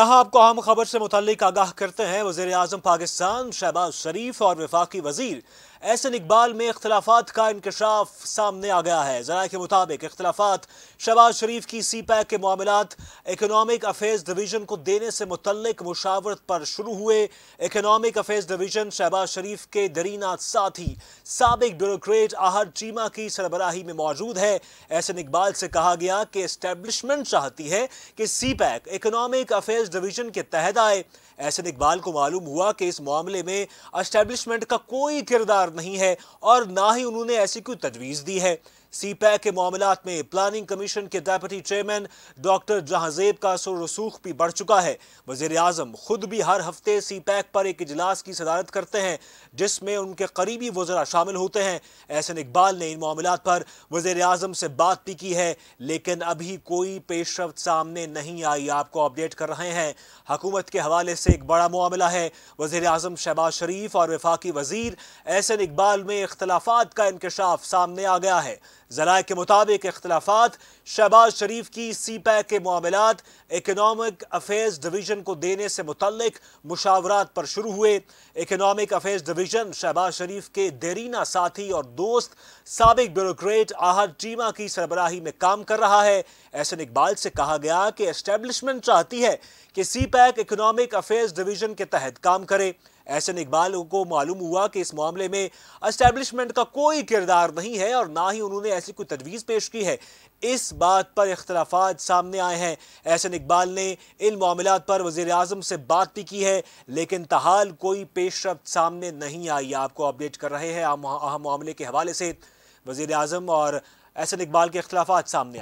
यहाँ आपको अहम खबर से मुतलिक आगाह करते हैं वजीर अजम पाकिस्तान शहबाज शरीफ और विफाकी वजीर एहसन इकबाल में अख्तिलाफ़ा का इंकशाफ सामने आ गया है जरा के मुताबिक अख्तिलाफ़ा शहबाज शरीफ की सी पैक के मामला इकनॉमिक अफेयर्स डिवीजन को देने से मुतलक मुशावरत पर शुरू हुए economic affairs division Shahbaz Sharif के दरीना साथी सबक ब्यूरोट आहर चीमा की सरबराही में मौजूद है एहसन इकबाल से कहा गया कि इस्टेबलिशमेंट चाहती है कि CPEC economic affairs justice division के तहत आए एहसन इकबाल को मालूम हुआ कि इस मामले में अस्टैब्लिशमेंट का कोई किरदार नहीं है और ना ही उन्होंने ऐसी कोई तजवीज़ दी है सी पैक के मामला में प्लानिंग कमीशन के डेप्यूटी चेयरमैन डॉक्टर जहाजेब का सुर रसूख भी बढ़ चुका है वजीर अजम खुद भी हर हफ्ते सी पैक पर एक इजलास की सदारत करते हैं जिसमें उनके करीबी वजरा शामिल होते हैं एहसन इकबाल ने इन मामला पर वजीर अजम से बात भी की है लेकिन अभी कोई रफ्त सामने नहीं आई आपको अपडेट कर रहे हैं हकूमत के हवाले से एक बड़ा मामला है वजीर अजम शहबाज शरीफ और वफाकी वजीर एहसन इकबाल में इख्तलाफात का इंकशाफ सामने आ गया है जराए के मुताबिक इख्तलाफात शहबाज शरीफ की सी पैक के मामलत इकनॉमिक अफेयर्स डिवीजन को देने से मुतलक मुशावरात पर शुरू हुए economic affairs division Shahbaz Sharif के देरीना साथी और दोस्त सबक ब्यूरोट आहद चीमा की सरबराही में काम कर रहा है एहसन इकबाल से कहा गया कि एस्टेब्लिशमेंट चाहती है कि CPEC economic affairs division के तहत काम करे एहसन इकबाल को मालूम हुआ कि इस मामले में इस्टेब्लिशमेंट का कोई किरदार नहीं है और ना ही उन्होंने ऐसी कोई तजवीज़ पेश की है इस बात पर इख्तलाफा सामने आए हैं एहसन इकबाल ने इन मामला पर वजीर अजम से बात भी की है लेकिन तहाल कोई पेशरफ सामने नहीं आई आपको अपडेट कर रहे हैं अहम मामले के हवाले से वजीर अजम और एहसन इकबाल के अख्तलाफ सामने